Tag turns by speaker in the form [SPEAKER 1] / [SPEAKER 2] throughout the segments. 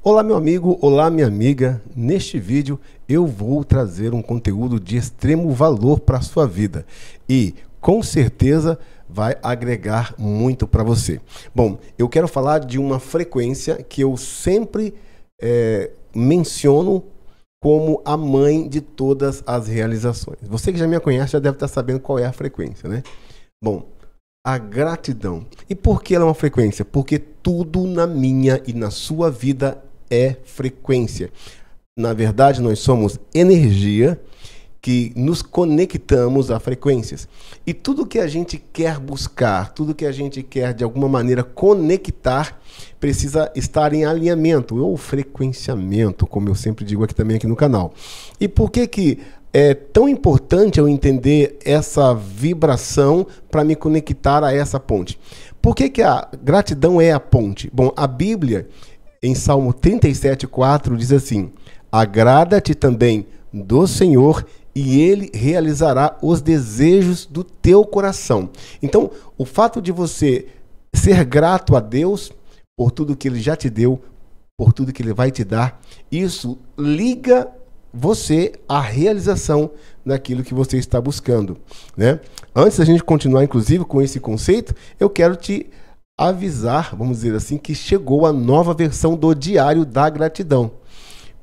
[SPEAKER 1] Olá, meu amigo, olá, minha amiga. Neste vídeo eu vou trazer um conteúdo de extremo valor para a sua vida e com certeza vai agregar muito para você. Bom, eu quero falar de uma frequência que eu sempre é, menciono como a mãe de todas as realizações. Você que já me conhece já deve estar tá sabendo qual é a frequência, né? Bom, a gratidão. E por que ela é uma frequência? Porque tudo na minha e na sua vida é frequência. Na verdade, nós somos energia que nos conectamos a frequências. E tudo que a gente quer buscar, tudo que a gente quer de alguma maneira conectar, precisa estar em alinhamento ou frequenciamento, como eu sempre digo aqui também aqui no canal. E por que que é tão importante eu entender essa vibração para me conectar a essa ponte? Por que, que a gratidão é a ponte? Bom, a Bíblia em Salmo 4, diz assim: Agrada-te também do Senhor e ele realizará os desejos do teu coração. Então, o fato de você ser grato a Deus por tudo que ele já te deu, por tudo que ele vai te dar, isso liga você à realização daquilo que você está buscando, né? Antes da gente continuar inclusive com esse conceito, eu quero te avisar, vamos dizer assim, que chegou a nova versão do Diário da Gratidão.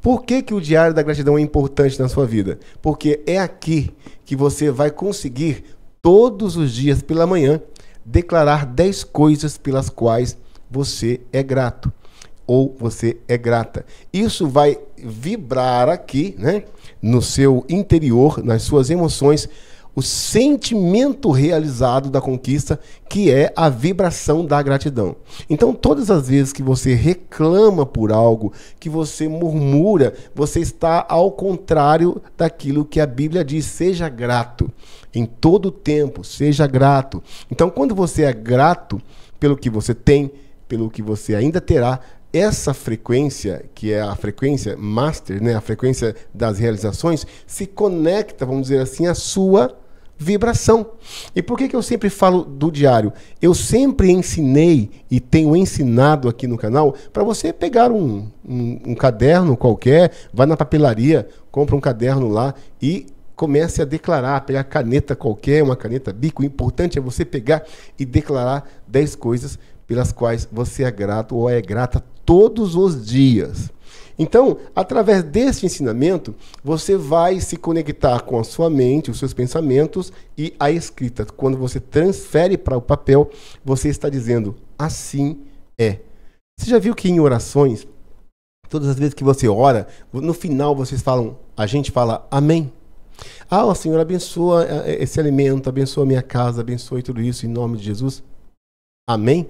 [SPEAKER 1] Por que, que o Diário da Gratidão é importante na sua vida? Porque é aqui que você vai conseguir, todos os dias pela manhã, declarar 10 coisas pelas quais você é grato ou você é grata. Isso vai vibrar aqui, né, no seu interior, nas suas emoções, o sentimento realizado da conquista, que é a vibração da gratidão. Então, todas as vezes que você reclama por algo, que você murmura, você está ao contrário daquilo que a Bíblia diz: seja grato. Em todo o tempo, seja grato. Então, quando você é grato pelo que você tem, pelo que você ainda terá, essa frequência, que é a frequência master, né, a frequência das realizações, se conecta, vamos dizer assim, à sua vibração. E por que, que eu sempre falo do diário? Eu sempre ensinei e tenho ensinado aqui no canal para você pegar um, um, um caderno qualquer, vai na papelaria, compra um caderno lá e comece a declarar, pegar caneta qualquer, uma caneta bico. O importante é você pegar e declarar 10 coisas pelas quais você é grato ou é grata todos os dias. Então, através desse ensinamento, você vai se conectar com a sua mente, os seus pensamentos e a escrita. Quando você transfere para o papel, você está dizendo assim é. Você já viu que em orações, todas as vezes que você ora, no final vocês falam, a gente fala amém. Ah, o Senhor abençoa eh, eh, esse alimento, abençoa minha casa, abençoe tudo isso em nome de Jesus. Amém?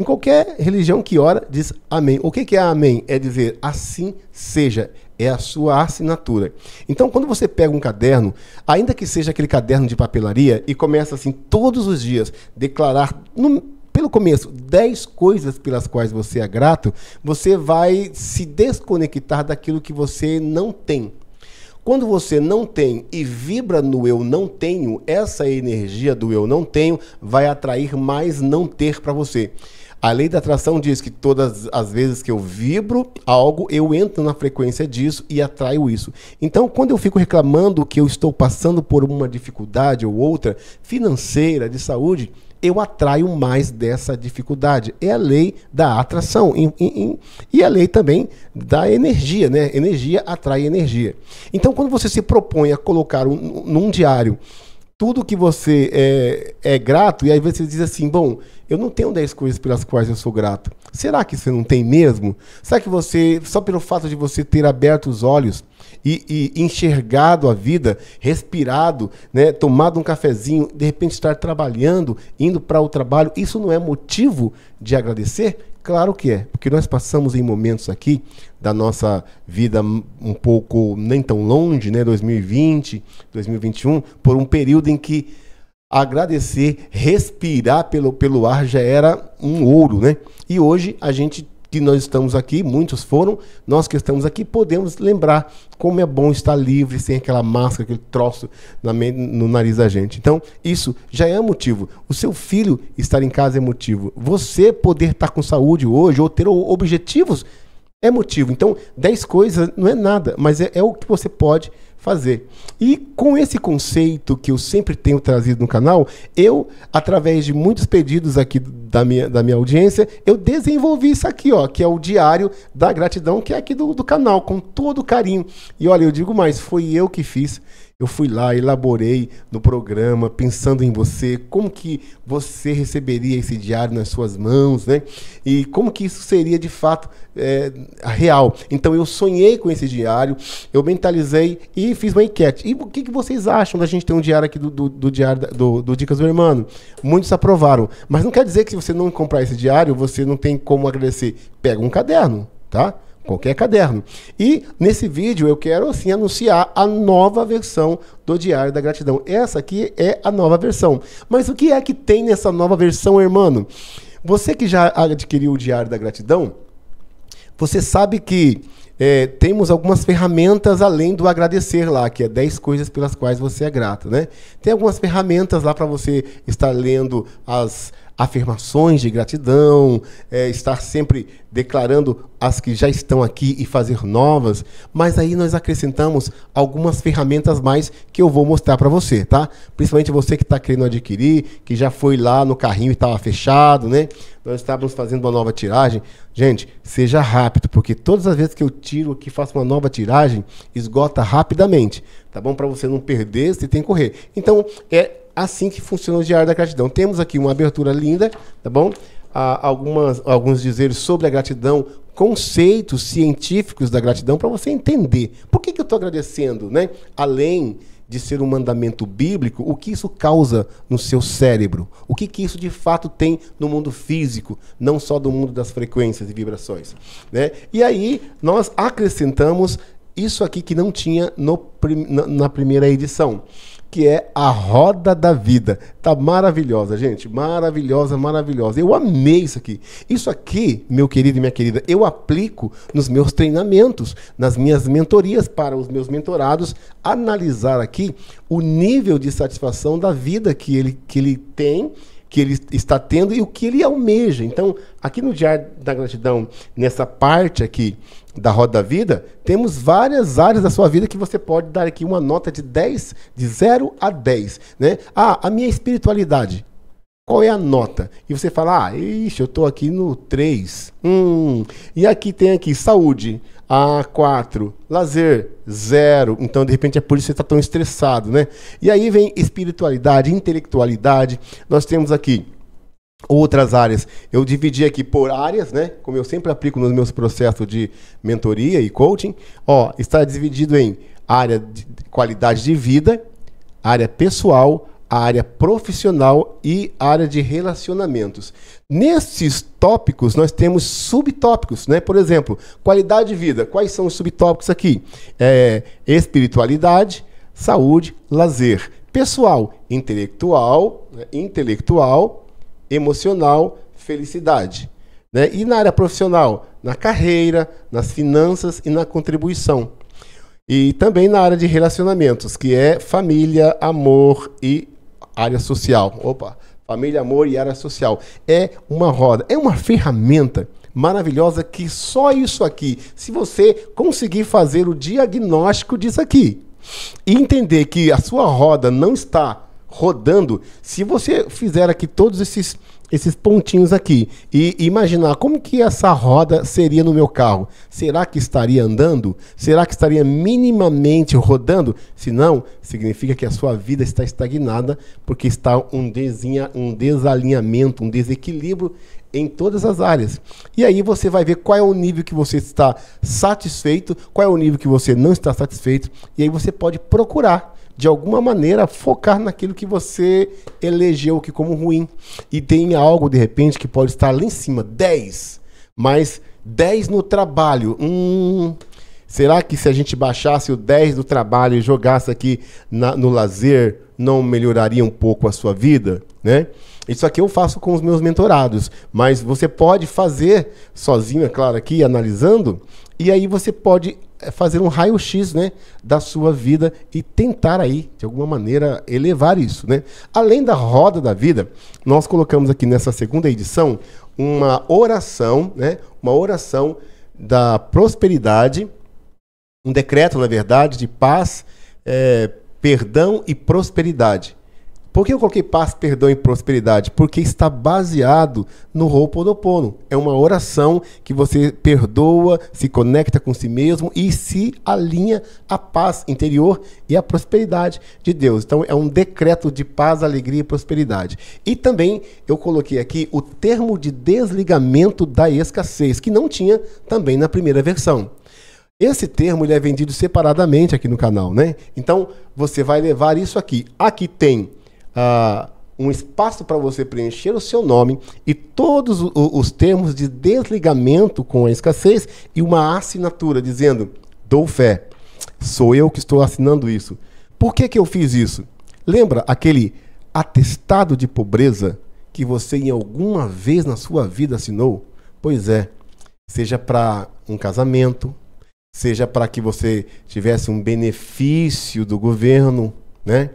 [SPEAKER 1] Em qualquer religião que ora, diz amém. O que é amém? É dizer assim seja. É a sua assinatura. Então, quando você pega um caderno, ainda que seja aquele caderno de papelaria, e começa assim todos os dias, declarar, no, pelo começo, 10 coisas pelas quais você é grato, você vai se desconectar daquilo que você não tem. Quando você não tem e vibra no eu não tenho, essa energia do eu não tenho vai atrair mais não ter para você. A lei da atração diz que todas as vezes que eu vibro algo, eu entro na frequência disso e atraio isso. Então, quando eu fico reclamando que eu estou passando por uma dificuldade ou outra, financeira, de saúde, eu atraio mais dessa dificuldade. É a lei da atração e, a lei também da energia, né? Energia atrai energia. Então, quando você se propõe a colocar um, num diário tudo que você é, é grato, e aí você diz assim, bom, eu não tenho 10 coisas pelas quais eu sou grato. Será que você não tem mesmo? Será que você, só pelo fato de você ter aberto os olhos e, e enxergado a vida, respirado, né, tomado um cafezinho, de repente estar trabalhando, indo para o trabalho, isso não é motivo de agradecer? Claro que é, porque nós passamos em momentos aqui da nossa vida um pouco nem tão longe, né, 2020, 2021, por um período em que agradecer, respirar pelo, pelo ar já era um ouro, né? E hoje a gente que nós estamos aqui, muitos foram, nós que estamos aqui, podemos lembrar como é bom estar livre, sem aquela máscara, aquele troço na, no nariz da gente. Então, isso já é motivo. O seu filho estar em casa é motivo. Você poder estar com saúde hoje ou ter objetivos é motivo. Então, 10 coisas não é nada, mas é, é o que você pode fazer. E com esse conceito que eu sempre tenho trazido no canal, eu, através de muitos pedidos aqui da minha, da minha audiência, eu desenvolvi isso aqui, ó, que é o Diário da Gratidão, que é aqui do, do canal, com todo carinho. E olha, eu digo mais, foi eu que fiz eu fui lá, elaborei no programa, pensando em você, como que você receberia esse diário nas suas mãos, né? E como que isso seria de fato é, real. Então eu sonhei com esse diário, eu mentalizei e fiz uma enquete. E o que, que vocês acham da gente ter um diário aqui do, do, do diário do, do, Dicas do Hermano? Muitos aprovaram. Mas não quer dizer que se você não comprar esse diário, você não tem como agradecer. Pega um caderno, tá? qualquer caderno. E nesse vídeo eu quero assim anunciar a nova versão do Diário da Gratidão. Essa aqui é a nova versão. Mas o que é que tem nessa nova versão, irmão? Você que já adquiriu o Diário da Gratidão, você sabe que é, temos algumas ferramentas além do agradecer lá, que é 10 coisas pelas quais você é grato, né? Tem algumas ferramentas lá para você estar lendo as, afirmações de gratidão, é, estar sempre declarando as que já estão aqui e fazer novas, mas aí nós acrescentamos algumas ferramentas mais que eu vou mostrar para você, tá? Principalmente você que está querendo adquirir, que já foi lá no carrinho e estava fechado, né? Nós estávamos fazendo uma nova tiragem. Gente, seja rápido, porque todas as vezes que eu tiro que faço uma nova tiragem, esgota rapidamente, tá bom? Para você não perder, você tem que correr. Então, é assim que funciona o Diário da Gratidão. Temos aqui uma abertura linda, tá bom? Ah, algumas, alguns dizeres sobre a gratidão, conceitos científicos da gratidão, para você entender por que, que eu estou agradecendo, né? Além de ser um mandamento bíblico, o que isso causa no seu cérebro? O que, que isso de fato tem no mundo físico, não só do mundo das frequências e vibrações? Né? E aí nós acrescentamos isso aqui que não tinha no, na primeira edição que é a roda da vida. Tá maravilhosa, gente. Maravilhosa, maravilhosa. Eu amei isso aqui. Isso aqui, meu querido e minha querida, eu aplico nos meus treinamentos, nas minhas mentorias para os meus mentorados, analisar aqui o nível de satisfação da vida que ele, que ele tem que ele está tendo e o que ele almeja. Então, aqui no Diário da Gratidão, nessa parte aqui da Roda da Vida, temos várias áreas da sua vida que você pode dar aqui uma nota de 10, de 0 a 10. Né? Ah, a minha espiritualidade. Qual é a nota? E você fala, ah, ixi, eu estou aqui no 3. Hum. E aqui tem aqui saúde. Ah, 4. Lazer, zero. Então, de repente, é por isso que você está tão estressado, né? E aí vem espiritualidade, intelectualidade. Nós temos aqui outras áreas. Eu dividi aqui por áreas, né? Como eu sempre aplico nos meus processos de mentoria e coaching. Ó, está dividido em área de qualidade de vida, área pessoal, área profissional e área de relacionamentos. Nesses tópicos, nós temos subtópicos, né? Por exemplo, qualidade de vida. Quais são os subtópicos aqui? É, espiritualidade, saúde, lazer. Pessoal, intelectual, né? intelectual, emocional, felicidade. Né? E na área profissional, na carreira, nas finanças e na contribuição. E também na área de relacionamentos, que é família, amor e área social. Opa, família, amor e área social. É uma roda, é uma ferramenta maravilhosa que só isso aqui, se você conseguir fazer o diagnóstico disso aqui e entender que a sua roda não está rodando, se você fizer aqui todos esses esses pontinhos aqui e imaginar como que essa roda seria no meu carro. Será que estaria andando? Será que estaria minimamente rodando? Se não, significa que a sua vida está estagnada porque está um, desinha, um desalinhamento, um desequilíbrio em todas as áreas. E aí você vai ver qual é o nível que você está satisfeito, qual é o nível que você não está satisfeito, e aí você pode procurar de alguma maneira, focar naquilo que você elegeu que como ruim. E tem algo, de repente, que pode estar lá em cima, 10, mas 10 no trabalho. Hum, será que se a gente baixasse o 10 do trabalho e jogasse aqui na, no lazer, não melhoraria um pouco a sua vida? Né? Isso aqui eu faço com os meus mentorados, mas você pode fazer sozinho, é claro, aqui analisando, e aí você pode é fazer um raio-x né, da sua vida e tentar aí, de alguma maneira, elevar isso. Né? Além da roda da vida, nós colocamos aqui nessa segunda edição uma oração, né, uma oração da prosperidade, um decreto, na verdade, de paz, é, perdão e prosperidade. Por que eu coloquei paz, perdão e prosperidade? Porque está baseado no Ho'oponopono. É uma oração que você perdoa, se conecta com si mesmo e se alinha à paz interior e à prosperidade de Deus. Então é um decreto de paz, alegria e prosperidade. E também eu coloquei aqui o termo de desligamento da escassez, que não tinha também na primeira versão. Esse termo ele é vendido separadamente aqui no canal, né? Então você vai levar isso aqui. Aqui tem ah, um espaço para você preencher o seu nome e todos os, os termos de desligamento com a escassez e uma assinatura dizendo: dou fé, sou eu que estou assinando isso. Por que, que eu fiz isso? Lembra aquele atestado de pobreza que você em alguma vez na sua vida assinou? Pois é, seja para um casamento, seja para que você tivesse um benefício do governo, né?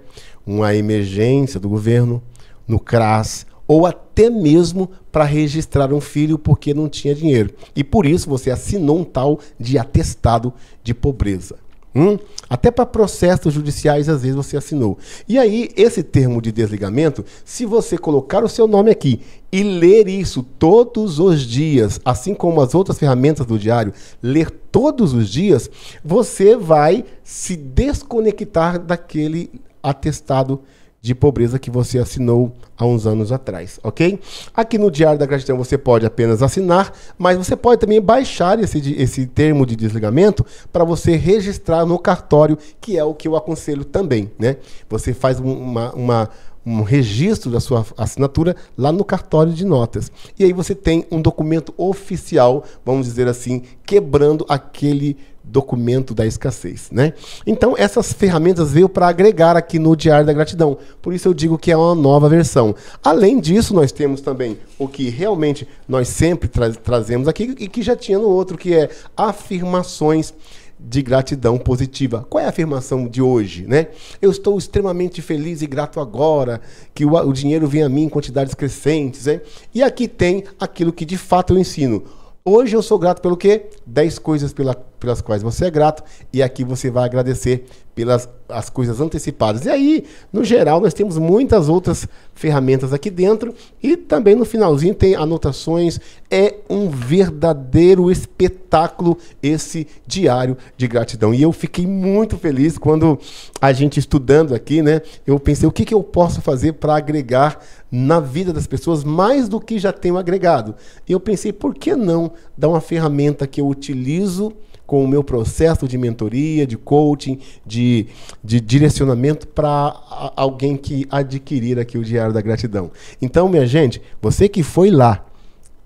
[SPEAKER 1] uma emergência do governo, no CRAS, ou até mesmo para registrar um filho porque não tinha dinheiro. E por isso você assinou um tal de atestado de pobreza. Hum? Até para processos judiciais, às vezes, você assinou. E aí, esse termo de desligamento, se você colocar o seu nome aqui e ler isso todos os dias, assim como as outras ferramentas do diário, ler todos os dias, você vai se desconectar daquele atestado de pobreza que você assinou há uns anos atrás, ok? Aqui no Diário da Gratidão você pode apenas assinar, mas você pode também baixar esse, esse termo de desligamento para você registrar no cartório, que é o que eu aconselho também, né? Você faz uma, uma um registro da sua assinatura lá no cartório de notas. E aí você tem um documento oficial, vamos dizer assim, quebrando aquele documento da escassez, né? Então essas ferramentas veio para agregar aqui no Diário da Gratidão. Por isso eu digo que é uma nova versão. Além disso, nós temos também o que realmente nós sempre tra trazemos aqui e que já tinha no outro, que é afirmações de gratidão positiva. Qual é a afirmação de hoje, né? Eu estou extremamente feliz e grato agora que o, o dinheiro vem a mim em quantidades crescentes, né? E aqui tem aquilo que de fato eu ensino. Hoje eu sou grato pelo quê? 10 coisas pela pelas quais você é grato e aqui você vai agradecer pelas as coisas antecipadas. E aí, no geral, nós temos muitas outras ferramentas aqui dentro e também no finalzinho tem anotações. É um verdadeiro espetáculo esse diário de gratidão. E eu fiquei muito feliz quando a gente estudando aqui, né? Eu pensei o que, que eu posso fazer para agregar na vida das pessoas mais do que já tenho agregado. E eu pensei, por que não dar uma ferramenta que eu utilizo? com o meu processo de mentoria, de coaching, de, de direcionamento para alguém que adquirir aqui o Diário da Gratidão. Então, minha gente, você que foi lá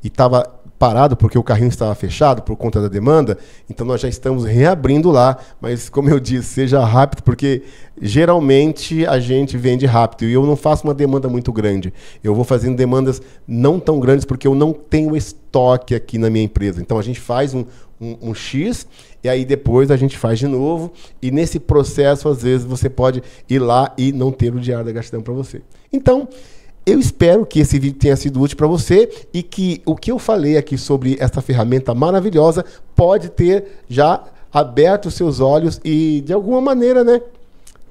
[SPEAKER 1] e estava parado porque o carrinho estava fechado por conta da demanda, então nós já estamos reabrindo lá, mas como eu disse, seja rápido porque geralmente a gente vende rápido e eu não faço uma demanda muito grande. Eu vou fazendo demandas não tão grandes porque eu não tenho estoque aqui na minha empresa. Então a gente faz um, um, um, X, e aí depois a gente faz de novo. E nesse processo, às vezes, você pode ir lá e não ter o diário da gratidão para você. Então, eu espero que esse vídeo tenha sido útil para você e que o que eu falei aqui sobre essa ferramenta maravilhosa pode ter já aberto os seus olhos e, de alguma maneira, né,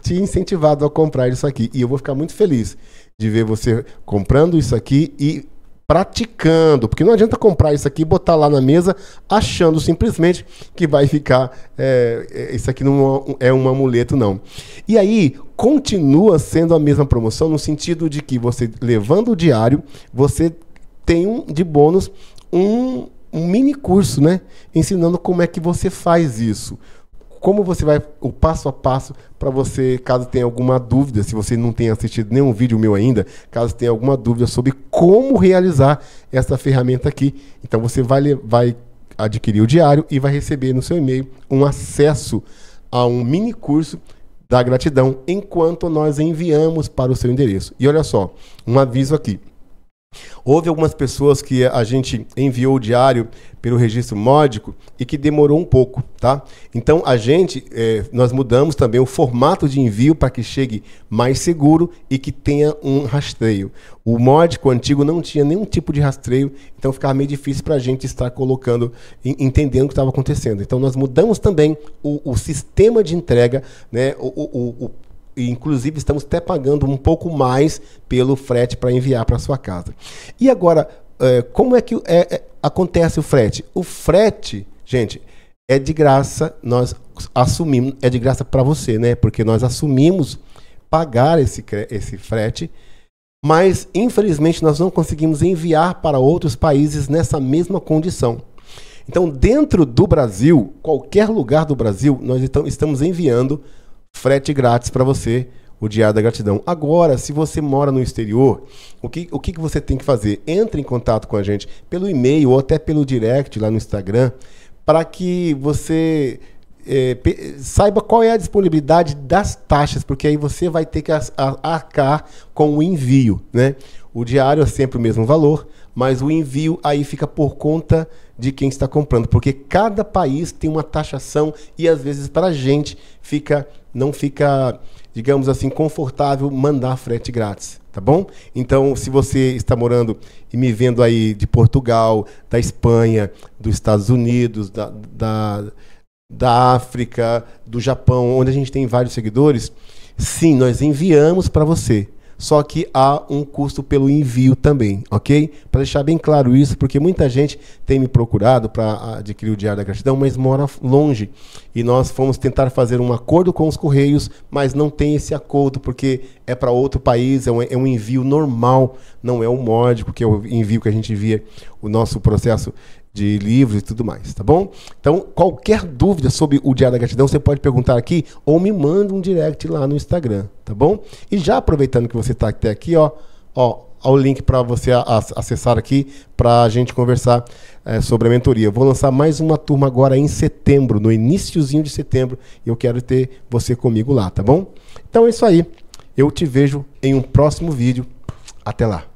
[SPEAKER 1] te incentivado a comprar isso aqui. E eu vou ficar muito feliz de ver você comprando isso aqui e praticando, porque não adianta comprar isso aqui e botar lá na mesa achando simplesmente que vai ficar é, é isso aqui não é, é um amuleto não. E aí continua sendo a mesma promoção no sentido de que você levando o diário você tem um, de bônus um, um mini curso, né, ensinando como é que você faz isso como você vai o passo a passo para você, caso tenha alguma dúvida, se você não tenha assistido nenhum vídeo meu ainda, caso tenha alguma dúvida sobre como realizar essa ferramenta aqui, então você vai, vai adquirir o diário e vai receber no seu e-mail um acesso a um mini curso da gratidão enquanto nós enviamos para o seu endereço. E olha só, um aviso aqui. Houve algumas pessoas que a gente enviou o diário pelo registro módico e que demorou um pouco, tá? Então a gente, eh, nós mudamos também o formato de envio para que chegue mais seguro e que tenha um rastreio. O módico antigo não tinha nenhum tipo de rastreio, então ficava meio difícil para a gente estar colocando, entendendo o que estava acontecendo. Então nós mudamos também o, o sistema de entrega, né? O, o, o inclusive estamos até pagando um pouco mais pelo frete para enviar para sua casa. E agora, é, como é que é, é, acontece o frete? O frete, gente, é de graça, nós assumimos, é de graça para você, né? Porque nós assumimos pagar esse, esse frete, mas infelizmente nós não conseguimos enviar para outros países nessa mesma condição. Então, dentro do Brasil, qualquer lugar do Brasil, nós então estamos enviando frete grátis para você, o Diário da Gratidão. Agora, se você mora no exterior, o que, o que, você tem que fazer? Entre em contato com a gente pelo e-mail ou até pelo direct lá no Instagram, para que você é, saiba qual é a disponibilidade das taxas, porque aí você vai ter que arcar com o envio. Né? O diário é sempre o mesmo valor, mas o envio aí fica por conta de quem está comprando, porque cada país tem uma taxação e às vezes para a gente fica não fica, digamos assim, confortável mandar frete grátis, tá bom? Então, se você está morando e me vendo aí de Portugal, da Espanha, dos Estados Unidos, da, da, da África, do Japão, onde a gente tem vários seguidores, sim, nós enviamos para você só que há um custo pelo envio também, ok? Para deixar bem claro isso, porque muita gente tem me procurado para ah, adquirir o Diário da Gratidão, mas mora longe. E nós fomos tentar fazer um acordo com os Correios, mas não tem esse acordo, porque é para outro país, é um, é um, envio normal, não é um módico, que é o envio que a gente via o nosso processo de livros e tudo mais, tá bom? Então, qualquer dúvida sobre o Diário da Gratidão, você pode perguntar aqui ou me manda um direct lá no Instagram, tá bom? E já aproveitando que você está até aqui, ó, ó, o link para você acessar aqui para a gente conversar é, sobre a mentoria. vou lançar mais uma turma agora em setembro, no iníciozinho de setembro, e eu quero ter você comigo lá, tá bom? Então é isso aí. Eu te vejo em um próximo vídeo. Até lá.